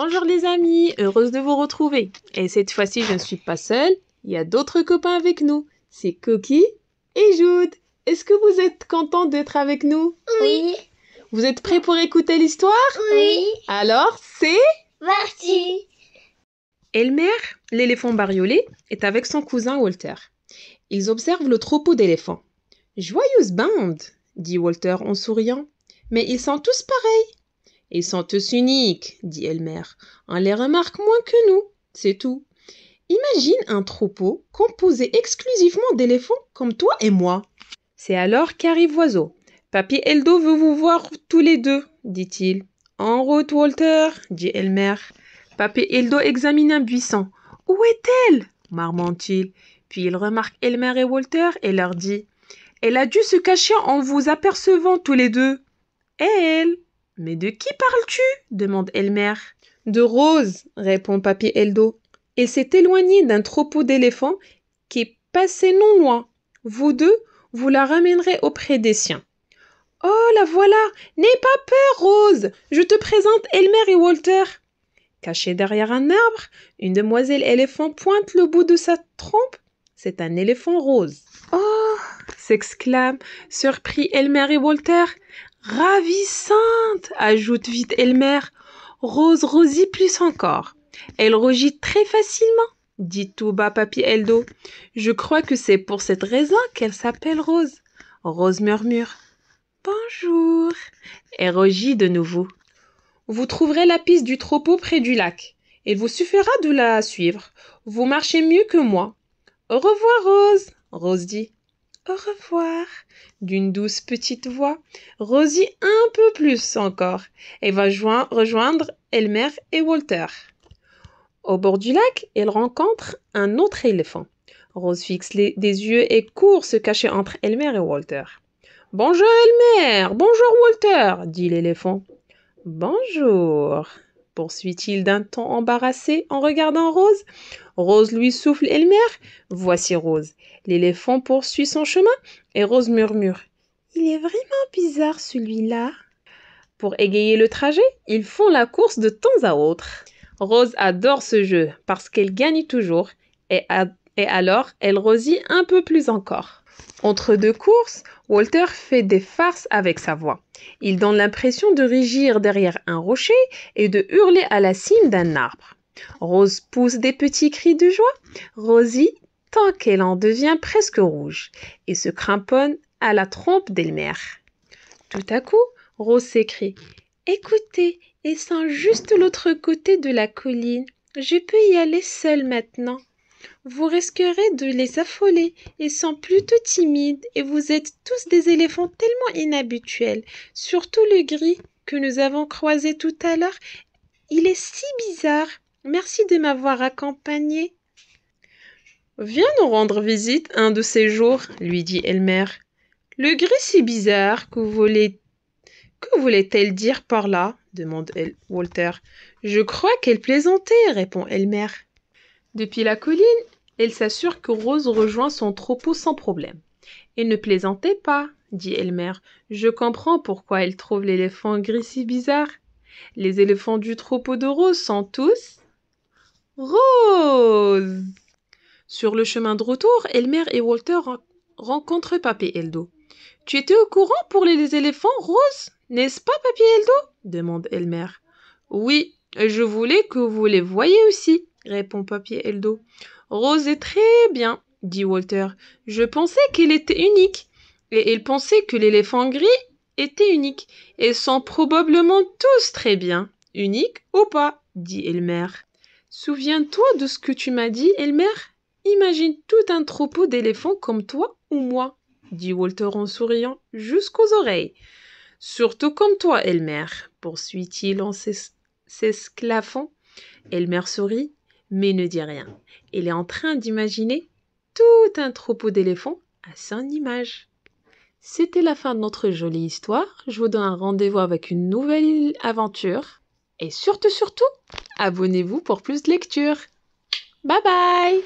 Bonjour les amis, heureuse de vous retrouver. Et cette fois-ci, je ne suis pas seule, il y a d'autres copains avec nous. C'est Cookie et Jude. Est-ce que vous êtes contents d'être avec nous Oui. Vous êtes prêts pour écouter l'histoire Oui. Alors, c'est parti. Elmer, l'éléphant bariolé, est avec son cousin Walter. Ils observent le troupeau d'éléphants. Joyeuse bande, dit Walter en souriant. Mais ils sont tous pareils ils sont tous uniques dit elmer on les remarque moins que nous c'est tout imagine un troupeau composé exclusivement d'éléphants comme toi et moi c'est alors qu'arrive Oiseau. papy eldo veut vous voir tous les deux dit-il en route walter dit elmer papy eldo examine un buisson où est-elle marmonne t il puis il remarque elmer et walter et leur dit elle a dû se cacher en vous apercevant tous les deux elle mais de qui parles-tu demande Elmer. De Rose, répond Papy Eldo. et s'est éloigné d'un troupeau d'éléphants qui est passé non loin. Vous deux, vous la ramènerez auprès des siens. Oh, la voilà N'aie pas peur, Rose Je te présente Elmer et Walter. Cachée derrière un arbre, une demoiselle éléphant pointe le bout de sa trompe. C'est un éléphant rose. Oh s'exclament surpris Elmer et Walter. Ravissante ajoute vite Elmer. Rose Rosie plus encore. Elle rougit très facilement, dit tout bas Papy Eldo. Je crois que c'est pour cette raison qu'elle s'appelle Rose. Rose murmure. Bonjour. Et rougit de nouveau. Vous trouverez la piste du troupeau près du lac. Il vous suffira de la suivre. Vous marchez mieux que moi. Au revoir, Rose. Rose dit au revoir d'une douce petite voix rosie un peu plus encore et va rejoindre elmer et walter au bord du lac elle rencontre un autre éléphant rose fixe des yeux et court se cacher entre elmer et walter bonjour elmer bonjour walter dit l'éléphant bonjour poursuit-il d'un ton embarrassé en regardant Rose. Rose lui souffle et Voici Rose. L'éléphant poursuit son chemin et Rose murmure. Il est vraiment bizarre celui-là. Pour égayer le trajet, ils font la course de temps à autre. Rose adore ce jeu parce qu'elle gagne toujours et, alors elle rosit un peu plus encore. Entre deux courses, Walter fait des farces avec sa voix. Il donne l'impression de rigir derrière un rocher et de hurler à la cime d'un arbre. Rose pousse des petits cris de joie. Rosie, tant qu'elle en devient presque rouge, et se cramponne à la trompe d'Elmer. Tout à coup, Rose s'écrie Écoutez, et sent juste l'autre côté de la colline. Je peux y aller seule maintenant vous risquerez de les affoler. Ils sont plutôt timides et vous êtes tous des éléphants tellement inhabituels. Surtout le gris que nous avons croisé tout à l'heure. Il est si bizarre. Merci de m'avoir accompagné. Viens nous rendre visite un de ces jours, lui dit Elmer. Le gris si bizarre que voulait que voulait-elle dire par là demande Walter. Je crois qu'elle plaisantait, répond Elmer. Depuis la colline, elle s'assure que Rose rejoint son troupeau sans problème. Et ne plaisantez pas, dit Elmer, je comprends pourquoi elle trouve l'éléphant gris si bizarre. Les éléphants du troupeau de Rose sont tous... Rose Sur le chemin de retour, Elmer et Walter rencontrent Papé Eldo. Tu étais au courant pour les éléphants, Rose N'est-ce pas, Papier Eldo demande Elmer. Oui, je voulais que vous les voyiez aussi, répond Papier Eldo. Rose est très bien, dit Walter. Je pensais qu'elle était unique. Et il pensait que l'éléphant gris était unique. Et sont probablement tous très bien. Unique ou pas, dit Elmer. Souviens-toi de ce que tu m'as dit, Elmer. Imagine tout un troupeau d'éléphants comme toi ou moi, dit Walter en souriant jusqu'aux oreilles. Surtout comme toi, Elmer, poursuit-il en s'esclaffant. Elmer sourit mais ne dit rien. Il est en train d'imaginer tout un troupeau d'éléphants à son image. C'était la fin de notre jolie histoire. Je vous donne un rendez-vous avec une nouvelle aventure. Et surtout, surtout, abonnez-vous pour plus de lectures. Bye bye